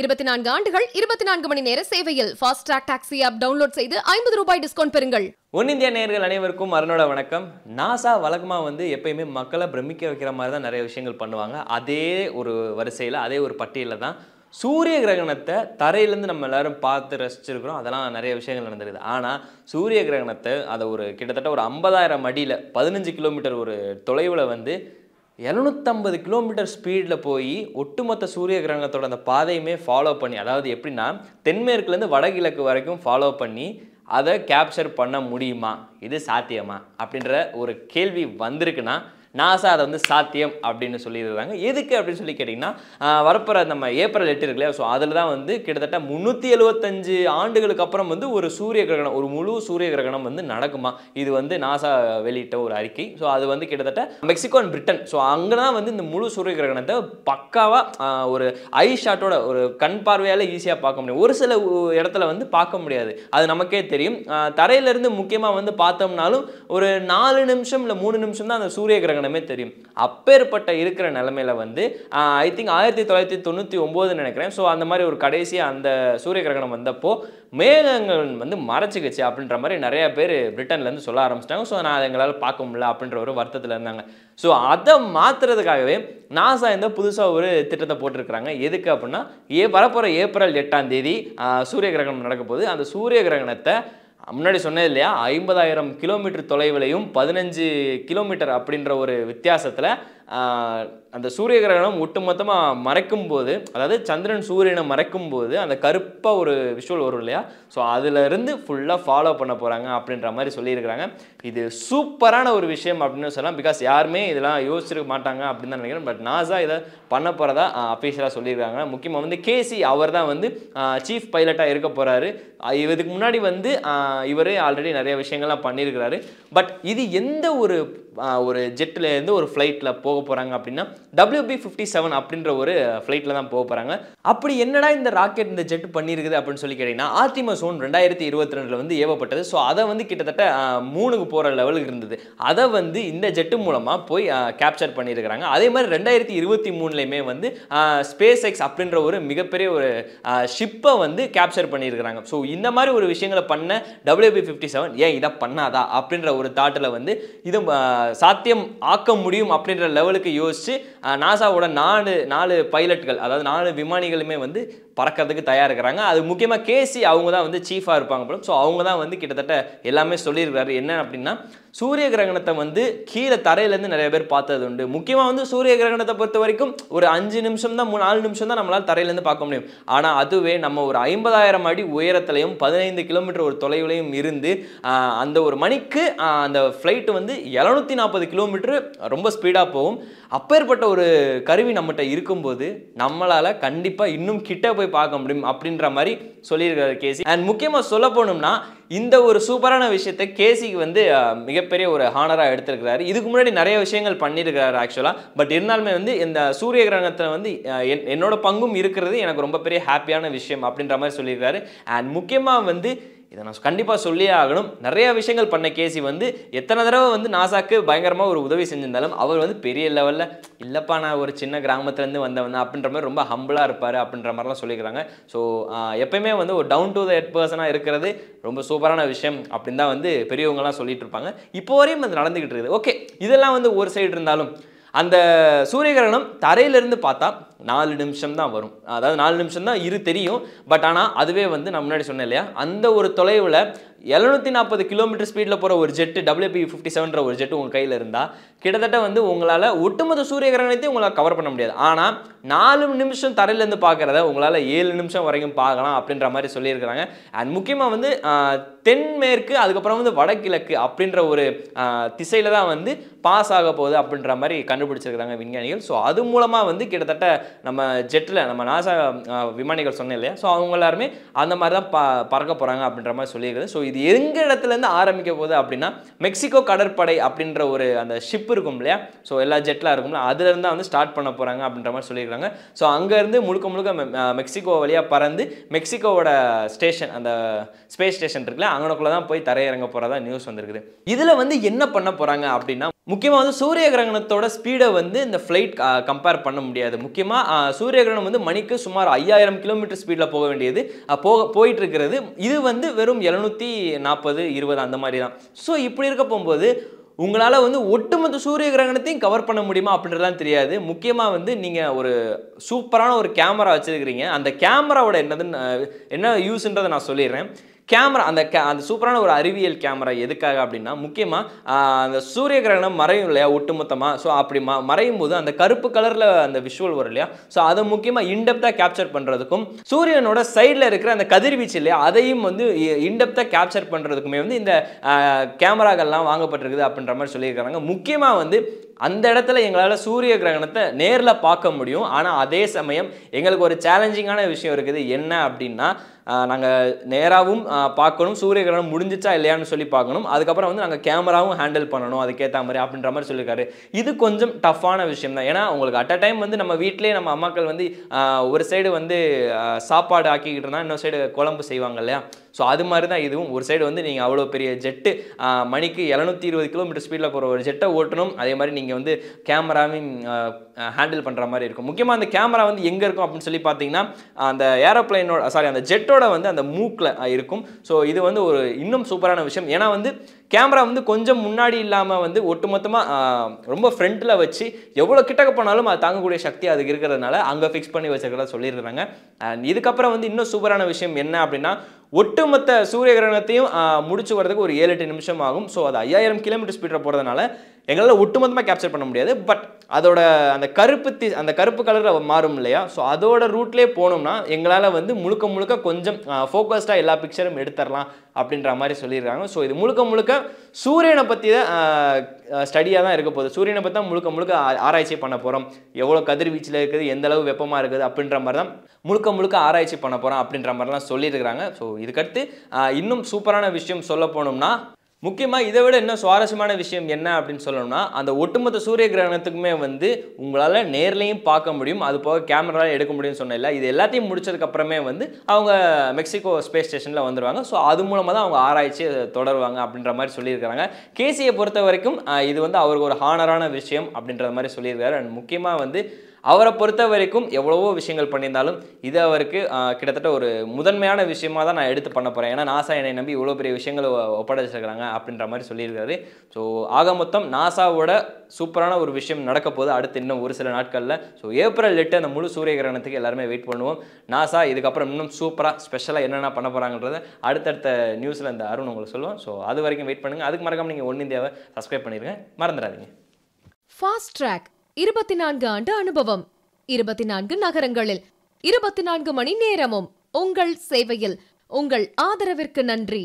இருபத்தி நான்கு ஆண்டுகள் இருபத்தி நான்கு மணி நேர சேவையில் ஃபாஸ்ட்ராக் டாக்ஸி ஆப் டவுன்லோட் செய்து ஐம்பது ரூபாய் டிஸ்கவுண்ட் பெறுங்கள் ஒன் இந்தியா நேர்கள் அனைவருக்கும் அருணோட வணக்கம் நாசா வழக்கமாக வந்து எப்பயுமே மக்களை பிரமிக்க வைக்கிற மாதிரி தான் நிறைய விஷயங்கள் பண்ணுவாங்க அதே ஒரு வரிசையில் அதே ஒரு பட்டியலில் தான் சூரிய கிரகணத்தை தரையிலேருந்து நம்ம எல்லாரும் பார்த்து ரசிச்சிருக்கிறோம் அதெல்லாம் நிறைய விஷயங்கள் நடந்திருக்குது ஆனால் சூரிய கிரகணத்தை அதை ஒரு கிட்டத்தட்ட ஒரு ஐம்பதாயிரம் அடியில் பதினஞ்சு கிலோமீட்டர் ஒரு தொலைவில் வந்து எழுநூற்றம்பது கிலோமீட்டர் ஸ்பீடில் போய் ஒட்டுமொத்த சூரிய கிரகணத்தோட அந்த பாதையுமே ஃபாலோ பண்ணி அதாவது எப்படின்னா தென்மேற்குலேருந்து வடகிழக்கு வரைக்கும் ஃபாலோ பண்ணி அதை கேப்சர் பண்ண முடியுமா இது சாத்தியமா அப்படின்ற ஒரு கேள்வி வந்திருக்குன்னா நாசா அதை வந்து சாத்தியம் அப்படின்னு சொல்லியிருந்தாங்க எதுக்கு அப்படின்னு சொல்லி கேட்டிங்கன்னா வரப்புற நம்ம ஏப்ரல் எட்டு இருக்கு இல்லையா ஸோ அதில் தான் வந்து கிட்டத்தட்ட முந்நூற்றி எழுபத்தஞ்சு ஆண்டுகளுக்கு அப்புறம் வந்து ஒரு சூரிய கிரகணம் ஒரு முழு சூரிய கிரகணம் வந்து நடக்குமா இது வந்து நாசா வெளியிட்ட ஒரு அறிக்கை ஸோ அது வந்து கிட்டத்தட்ட மெக்சிகோ அண்ட் பிரிட்டன் ஸோ அங்கே தான் வந்து இந்த முழு சூரிய கிரகணத்தை பக்காவாக ஒரு ஐ ஷாட்டோட ஒரு கண் பார்வையால் ஈஸியாக பார்க்க முடியும் ஒரு சில இடத்துல வந்து பார்க்க முடியாது அது நமக்கே தெரியும் தரையிலேருந்து முக்கியமாக வந்து பார்த்தோம்னாலும் ஒரு நாலு நிமிஷம் இல்லை மூணு நிமிஷம் தான் அந்த சூரிய கிரகணம் நிறுவனமே தெரியும் அப்பேற்பட்ட இருக்கிற நிலமையில வந்து ஐ திங்க் ஆயிரத்தி தொள்ளாயிரத்தி தொண்ணூற்றி ஒம்போதுன்னு நினைக்கிறேன் ஸோ அந்த மாதிரி ஒரு கடைசியாக அந்த சூரிய கிரகணம் வந்தப்போ மேகங்கள் வந்து மறைச்சிக்கிச்சு அப்படின்ற மாதிரி நிறைய பேர் பிரிட்டன்லேருந்து சொல்ல ஆரம்பிச்சிட்டாங்க ஸோ நான் அதை எங்களால் பார்க்க முடியல அப்படின்ற ஒரு வருத்தத்தில் இருந்தாங்க ஸோ அதை மாற்றுறதுக்காகவே நாசா இந்த புதுசாக ஒரு திட்டத்தை போட்டிருக்கிறாங்க எதுக்கு அப்படின்னா ஏ வரப்போகிற ஏப்ரல் எட்டாம் தேதி சூரிய கிரகணம் நடக்க போது அந்த சூரிய கிரகணத்தை முன்னாடி சொன்னது இல்லையா ஐம்பதாயிரம் கிலோமீட்டர் தொலைவிலையும் பதினஞ்சு கிலோமீட்டர் அப்படின்ற ஒரு வித்தியாசத்தில் அந்த சூரிய கிரகணம் ஒட்டுமொத்தமாக மறைக்கும் போது அதாவது சந்திரன் சூரியனை மறைக்கும் போது அந்த கருப்பாக ஒரு விஷுவல் வரும் இல்லையா ஸோ அதுலேருந்து ஃபுல்லாக ஃபாலோ பண்ண போகிறாங்க அப்படின்ற மாதிரி சொல்லியிருக்கிறாங்க இது சூப்பரான ஒரு விஷயம் அப்படின்னு சொல்லலாம் பிகாஸ் யாருமே இதெல்லாம் யோசிச்சிருக்க மாட்டாங்க அப்படின்னு தான் நினைக்கிறேன் பட் நாசா இதை பண்ண போகிறதா அஃபீஷியலாக சொல்லியிருக்காங்க முக்கியமாக வந்து கேசி அவர் தான் வந்து சீஃப் பைலட்டாக இருக்க போகிறாரு இதுக்கு முன்னாடி வந்து இவரே ஆல்ரெடி நிறைய விஷயங்கள்லாம் பண்ணியிருக்கிறாரு பட் இது எந்த ஒரு ஒரு ஜெட்லேருந்து ஒரு ஃப்ளைட்டில் போக போகிறாங்க அப்படின்னா டபிள்யூபி ஃபிஃப்டி செவன் அப்படின்ற ஒரு ஃப்ளைட்டில் தான் போக போகிறாங்க அப்படி என்னடா இந்த ராக்கெட் இந்த ஜெட் பண்ணியிருக்குது அப்படின்னு சொல்லி கேட்டிங்கன்னா ஆர்டிமஸ் ஒன் ரெண்டாயிரத்தி இருபத்தி ரெண்டில் வந்து ஏவப்பட்டது ஸோ அதை வந்து கிட்டத்தட்ட மூணுக்கு போகிற லெவலுக்கு இருந்தது அதை வந்து இந்த ஜெட்டு மூலமாக போய் கேப்சர் பண்ணியிருக்கிறாங்க அதே மாதிரி ரெண்டாயிரத்தி இருபத்தி மூணுலேயுமே வந்து ஸ்பேஸ் எக்ஸ் அப்படின்ற ஒரு மிகப்பெரிய ஒரு ஷிப்பை வந்து கேப்சர் பண்ணியிருக்கிறாங்க ஸோ இந்த மாதிரி ஒரு விஷயங்களை பண்ண டபிள்யூபி ஃபிஃப்டி செவன் ஏன் இதை பண்ணாதா அப்படின்ற ஒரு தாட்டில் வந்து இதை சாத்தியம் ஆக்க முடியும் அப்படின்ற லெவலுக்கு யோசித்து நாசாவோட நாலு நாலு பைலட்கள் அதாவது நாலு விமானிகளுமே வந்து பறக்கிறதுக்கு தயார் இருக்கிறாங்க அது முக்கியமாக கேசி அவங்க தான் வந்து சீஃபாக இருப்பாங்க போல ஸோ அவங்க தான் வந்து கிட்டத்தட்ட எல்லாமே சொல்லியிருக்கிறாரு என்ன அப்படின்னா சூரிய கிரகணத்தை வந்து கீழே தரையிலேருந்து நிறைய பேர் பார்த்தது உண்டு முக்கியமாக வந்து சூரிய கிரகணத்தை பொறுத்த வரைக்கும் ஒரு அஞ்சு நிமிஷம் தான் மூணு நாலு நிமிஷம் தான் நம்மளால் தரையிலேருந்து பார்க்க முடியும் ஆனால் அதுவே நம்ம ஒரு ஐம்பதாயிரம் அடி உயரத்துலையும் பதினைந்து கிலோமீட்டர் ஒரு தொலைவிலையும் இருந்து அந்த ஒரு மணிக்கு அந்த ஃப்ளைட்டு வந்து எழுநூற்றி நாற்பது கிலோமீட்டர் ரொம்ப ஸ்பீடாக போகும் அப்பேற்பட்ட ஒரு கருவி நம்மகிட்ட இருக்கும்போது நம்மளால் கண்டிப்பாக இன்னும் கிட்ட போய் போய் பார்க்க முடியும் அப்படின்ற மாதிரி சொல்லியிருக்கிறார் கேசி அண்ட் முக்கியமாக சொல்ல போனோம்னா இந்த ஒரு சூப்பரான விஷயத்தை கேசிக்கு வந்து மிகப்பெரிய ஒரு ஹானராக எடுத்திருக்கிறாரு இதுக்கு முன்னாடி நிறைய விஷயங்கள் பண்ணியிருக்கிறாரு ஆக்சுவலாக பட் இருந்தாலுமே வந்து இந்த சூரிய கிரகணத்தில் வந்து என்னோட பங்கும் இருக்கிறது எனக்கு ரொம்ப பெரிய ஹாப்பியான விஷயம் அப்படின்ற மாதிரி சொல்லியிருக்காரு அண்ட் முக்கியமாக வந்து இதை நான் கண்டிப்பாக சொல்லியே ஆகணும் நிறையா விஷயங்கள் பண்ண கேசி வந்து எத்தனை தடவை வந்து நாசாக்கு பயங்கரமாக ஒரு உதவி செஞ்சிருந்தாலும் அவர் வந்து பெரிய லெவலில் இல்லைப்பா நான் ஒரு சின்ன கிராமத்துலேருந்து வந்தவன் அப்படின்ற மாதிரி ரொம்ப ஹம்பிளாக இருப்பார் அப்படின்ற மாதிரிலாம் சொல்லிக்கிறாங்க ஸோ எப்பயுமே வந்து ஒரு டவுன் டு த எட் பர்சனாக இருக்கிறது ரொம்ப சூப்பரான விஷயம் அப்படின்னு தான் வந்து பெரியவங்கலாம் சொல்லிட்டு இருப்பாங்க இப்போ வரையும் அது நடந்துக்கிட்டு இருக்குது ஓகே இதெல்லாம் வந்து ஒரு சைடு இருந்தாலும் அந்த சூரிய கிரகணம் தரையிலேருந்து பார்த்தா நாலு நிமிஷம் தான் வரும் அதாவது நாலு நிமிஷம் தான் இரு தெரியும் பட் ஆனால் அதுவே வந்து நான் முன்னாடி சொன்னேன் இல்லையா அந்த ஒரு தொலைவில் எழுநூற்றி நாற்பது கிலோமீட்டர் ஸ்பீடில் போகிற ஒரு ஜெட்டு டபிள்யூபி ஃபிஃப்டி செவன்ற ஒரு ஜெட்டு உங்கள் கையில் இருந்தால் கிட்டத்தட்ட வந்து உங்களால் ஒட்டுமொத்த சூரிய கிரகணத்தையும் உங்களால் கவர் பண்ண முடியாது ஆனால் நாலு நிமிஷம் தரையிலேருந்து பார்க்குறத உங்களால் ஏழு நிமிஷம் வரைக்கும் பார்க்கலாம் அப்படின்ற மாதிரி சொல்லியிருக்கிறாங்க அண்ட் முக்கியமாக வந்து தென்மேற்கு அதுக்கப்புறம் வந்து வடகிழக்கு அப்படின்ற ஒரு திசையில் தான் வந்து பாஸ் ஆக போகுது அப்படின்ற மாதிரி கண்டுபிடிச்சிருக்கிறாங்க விஞ்ஞானிகள் ஸோ அது மூலமாக வந்து கிட்டத்தட்ட நம்ம ஜெட்டில் நம்ம நாசா விமானிகள் சொன்னே இல்லையா ஸோ அவங்க எல்லாருமே அந்த மாதிரி தான் ப பறக்க போகிறாங்க அப்படின்ற மாதிரி சொல்லியிருக்குது ஸோ இது எங்கள் இடத்துலேருந்து ஆரம்பிக்க போகுது அப்படின்னா மெக்சிகோ கடற்படை அப்படின்ற ஒரு அந்த ஷிப் இருக்கும் இல்லையா ஸோ எல்லா ஜெட்லாம் இருக்கும்ல அதுலேருந்து வந்து ஸ்டார்ட் பண்ண போகிறாங்க அப்படின்ற மாதிரி சொல்லியிருக்காங்க ஸோ அங்கேருந்து முழுக்க முழுக்க மெக்சிகோ வழியாக பறந்து மெக்சிகோவோட ஸ்டேஷன் அந்த ஸ்பேஸ் ஸ்டேஷன் இருக்குல்ல அங்கனக்குள்ளே தான் போய் தரையிறங்க போகிறதா நியூஸ் வந்திருக்குது இதில் வந்து என்ன பண்ண போகிறாங்க அப்படின்னா முக்கியமாக வந்து சூரிய கிரகணத்தோட ஸ்பீடை வந்து இந்த ஃப்ளைட் கம்பேர் பண்ண முடியாது முக்கியமாக சூரிய கிரகணம் வந்து மணிக்கு சுமார் ஐயாயிரம் கிலோமீட்டர் ஸ்பீடில் போக வேண்டியது போக போயிட்டு இருக்கிறது இது வந்து வெறும் எழுநூற்றி நாற்பது இருபது அந்த மாதிரி தான் ஸோ இப்படி இருக்க போகும்போது உங்களால் வந்து ஒட்டுமொத்த சூரிய கிரகணத்தையும் கவர் பண்ண முடியுமா அப்படின்றதுலாம் தெரியாது முக்கியமாக வந்து நீங்கள் ஒரு சூப்பரான ஒரு கேமரா வச்சுருக்கிறீங்க அந்த கேமராவோட என்னதுன்னு என்ன யூஸ்ன்றதை நான் சொல்லிடுறேன் கேமரா அந்த கே அந்த சூப்பரான ஒரு அறிவியல் கேமரா எதுக்காக அப்படின்னா முக்கியமாக அந்த சூரிய கிரகணம் மறையும் இல்லையா ஒட்டுமொத்தமாக ஸோ அப்படி ம மறையும் போது அந்த கருப்பு கலரில் அந்த விஷுவல் வரும் இல்லையா ஸோ அதை முக்கியமாக இன்டெப்த்தாக கேப்சர் பண்ணுறதுக்கும் சூரியனோட சைடில் இருக்கிற அந்த கதிர்வீச்சு இல்லையா அதையும் வந்து இன்டெப்த்தாக கேப்சர் பண்ணுறதுக்குமே வந்து இந்த கேமராக்கள்லாம் வாங்கப்பட்டிருக்குது அப்படின்ற மாதிரி சொல்லியிருக்கிறாங்க முக்கியமாக வந்து அந்த இடத்துல எங்களால் சூரிய கிரகணத்தை நேரில் பார்க்க முடியும் ஆனால் அதே சமயம் எங்களுக்கு ஒரு சேலஞ்சிங்கான விஷயம் இருக்குது என்ன அப்படின்னா நாங்கள் நேராகவும் பார்க்கணும் சூரிய கிரகணம் முடிஞ்சிச்சா இல்லையான்னு சொல்லி பார்க்கணும் அதுக்கப்புறம் வந்து நாங்கள் கேமராவும் ஹேண்டில் பண்ணணும் அதுக்கேற்ற மாதிரி அப்படின்ற மாதிரி சொல்லியிருக்காரு இது கொஞ்சம் டஃப்பான விஷயம் தான் ஏன்னா உங்களுக்கு அட் அ டைம் வந்து நம்ம வீட்டிலே நம்ம அம்மாக்கள் வந்து ஒரு சைடு வந்து சாப்பாடு ஆக்கிக்கிட்டு இருந்தால் இன்னொரு சைடு குழம்பு செய்வாங்க இல்லையா ஸோ அது மாதிரி தான் இதுவும் ஒரு சைடு வந்து நீங்கள் அவ்வளோ பெரிய ஜெட்டு மணிக்கு எழுநூற்றி இருபது கிலோமீட்டர் ஸ்பீடில் போகிற ஒரு ஜெட்டை ஓட்டணும் அதே மாதிரி நீங்கள் வந்து கேமராவையும் ஹேண்டில் பண்ணுற மாதிரி இருக்கும் முக்கியமாக அந்த கேமரா வந்து எங்கே இருக்கும் அப்படின்னு சொல்லி பார்த்தீங்கன்னா அந்த ஏரோப்ளைனோட சாரி அந்த ஜெட்டோட ஷட்டரோட வந்து அந்த மூக்கில் இருக்கும் ஸோ இது வந்து ஒரு இன்னும் சூப்பரான விஷயம் ஏன்னா வந்து கேமரா வந்து கொஞ்சம் முன்னாடி இல்லாமல் வந்து ஒட்டுமொத்தமாக ரொம்ப ஃப்ரண்ட்டில் வச்சு எவ்வளோ கிட்டக்க போனாலும் அது தாங்கக்கூடிய சக்தி அதுக்கு இருக்கிறதுனால அங்கே ஃபிக்ஸ் பண்ணி வச்சிருக்கிறதா சொல்லியிருக்கிறாங்க இதுக்கப்புறம் வந்து இன்னும் சூப்பரான விஷயம் என்ன அப்படின்னா ஒட்டுமொத்த சூரிய கிரகணத்தையும் முடிச்சு வரதுக்கு ஒரு ஏழு எட்டு நிமிஷம் ஆகும் ஸோ அது ஐயாயிரம் கிலோமீட்டர் ஸ்பீடில் போகிறதுனால எங்களால் ஒட்டுமொத்தமாக கேப்சர் பண்ண முடியாது பட் அதோட அந்த கருப்பு தி அந்த கருப்பு கலரில் மாறும் இல்லையா ஸோ அதோட ரூட்லேயே போனோம்னா எங்களால் வந்து முழுக்க முழுக்க கொஞ்சம் ஃபோக்கஸ்டாக எல்லா பிக்சரும் எடுத்துடலாம் அப்படின்ற மாதிரி சொல்லியிருக்காங்க ஸோ இது முழுக்க முழுக்க சூரியனை பற்றி தான் ஸ்டடியாக தான் இருக்க போகுது சூரியனை பற்றி தான் முழுக்க முழுக்க ஆராய்ச்சி பண்ண போகிறோம் எவ்வளோ கதிர்வீச்சில் இருக்குது எந்த அளவு வெப்பமாக இருக்குது அப்படின்ற மாதிரி தான் முழுக்க முழுக்க ஆராய்ச்சி பண்ண போகிறோம் அப்படின்ற மாதிரிலாம் சொல்லியிருக்கிறாங்க ஸோ இதுக்கடுத்து இன்னும் சூப்பரான விஷயம் சொல்ல போனோம்னா முக்கியமாக இதை விட இன்னும் சுவாரஸ்யமான விஷயம் என்ன அப்படின்னு சொல்லணும்னா அந்த ஒட்டுமொத்த சூரிய கிரகணத்துக்குமே வந்து உங்களால் நேர்லையும் பார்க்க முடியும் அது போக கேமராவில் எடுக்க முடியும்னு சொன்னல இது எல்லாத்தையும் முடிச்சதுக்கப்புறமே வந்து அவங்க மெக்சிகோ ஸ்பேஸ் ஸ்டேஷனில் வந்துடுவாங்க ஸோ அது மூலமாக தான் அவங்க ஆராய்ச்சி தொடருவாங்க அப்படின்ற மாதிரி சொல்லியிருக்கிறாங்க கேசியை பொறுத்த வரைக்கும் இது வந்து அவருக்கு ஒரு ஹானரான விஷயம் அப்படின்ற மாதிரி சொல்லியிருக்காரு அண்ட் முக்கியமாக வந்து அவரை பொறுத்த வரைக்கும் எவ்வளவோ விஷயங்கள் பண்ணியிருந்தாலும் இது அவருக்கு கிட்டத்தட்ட ஒரு முதன்மையான விஷயமா தான் நான் எடுத்து பண்ண போகிறேன் ஏன்னா நாசா என்னை நம்பி இவ்வளோ பெரிய விஷயங்களை ஒப்படைச்சிருக்கிறாங்க அப்படின்ற மாதிரி சொல்லியிருக்காரு ஸோ ஆக மொத்தம் நாசாவோட சூப்பரான ஒரு விஷயம் நடக்க போது அடுத்து இன்னும் ஒரு சில நாட்களில் ஸோ ஏப்ரல் எட்டு அந்த முழு சூரிய கிரகணத்துக்கு எல்லாருமே வெயிட் பண்ணுவோம் நாசா இதுக்கப்புறம் இன்னும் சூப்பராக ஸ்பெஷலாக என்னென்ன பண்ண போகிறாங்கன்றத அடுத்தடுத்த நியூஸில் இந்த அருண் உங்களுக்கு சொல்லுவோம் ஸோ அது வரைக்கும் வெயிட் பண்ணுங்கள் அதுக்கு மறக்காமல் நீங்கள் ஒன் இந்தியாவை சப்ஸ்கிரைப் பண்ணிடுங்க மறந்துடாதீங்க ஃபாஸ்ட் ட்ராக் இருபத்தி நான்கு ஆண்டு அனுபவம் இருபத்தி நான்கு நகரங்களில் இருபத்தி நான்கு மணி நேரமும் உங்கள் சேவையில் உங்கள் ஆதரவிற்கு நன்றி